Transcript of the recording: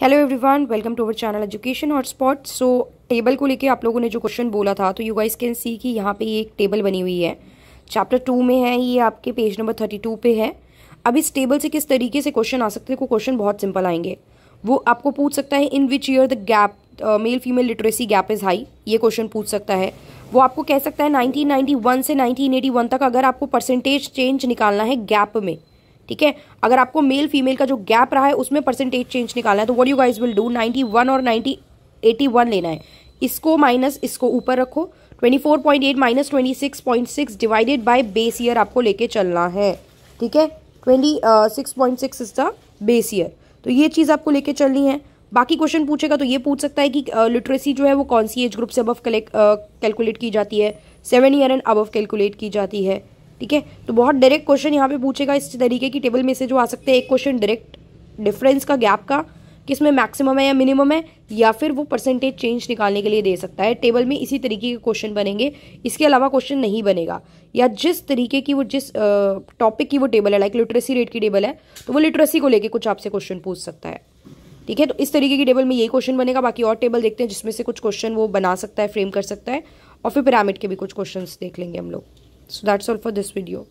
hello everyone welcome to our channel education hotspot so table को लेके आप लोगों ने जो क्वेश्चन बोला था तो यू गाइस कैन सी कि यहाँ पे ये एक टेबल बनी हुई है चैप्टर टू में है ये आपके पेज नंबर थर्टी टू पे है अब इस टेबल से किस तरीके से क्वेश्चन आ सकते हैं को क्वेश्चन बहुत सिंपल आएंगे वो आपको पूछ सकता है in which year the gap male female literacy gap is high ये क्वेश्चन पूछ सकता है वो आपको कह सकता है नाइनटीन से नाइनटीन तक अगर आपको परसेंटेज चेंज निकालना है गैप में ठीक है अगर आपको मेल फीमेल का जो गैप रहा है उसमें परसेंटेज चेंज निकालना है तो what you guys will do ninety one और नाइन्टी एटी वन लेना है इसको माइनस इसको ऊपर रखो twenty four point eight minus twenty six point six divided by base year आपको लेके चलना है ठीक है twenty six point six is the base year तो ये चीज़ आपको लेके चलनी है बाकी क्वेश्चन पूछेगा तो ये पूछ सकता है कि लिटरेसी uh, जो है वो कौन सी एज ग्रुप से अबव कैलकुलेट uh, की जाती है seven year and above calculate की जाती है ठीक है तो बहुत डायरेक्ट क्वेश्चन यहाँ पे पूछेगा इस तरीके की टेबल में से जो आ सकते हैं एक क्वेश्चन डायरेक्ट डिफरेंस का गैप का किस में मैक्सिमम है या मिनिमम है या फिर वो परसेंटेज चेंज निकालने के लिए दे सकता है टेबल में इसी तरीके के क्वेश्चन बनेंगे इसके अलावा क्वेश्चन नहीं बनेगा या जिस तरीके की वो जिस टॉपिक की वो टेबल है लाइक लिटरेसी रेट की टेबल है तो वो लिटरेसी को लेकर कुछ आपसे क्वेश्चन पूछ सकता है ठीक है तो इस तरीके की टेबल में यही क्वेश्चन बनेगा बाकी और टेबल देखते हैं जिसमें से कुछ क्वेश्चन वो बना सकता है फ्रेम कर सकता है और फिर पिरामिड के भी कुछ क्वेश्चन देख लेंगे हम लोग so that's all for this video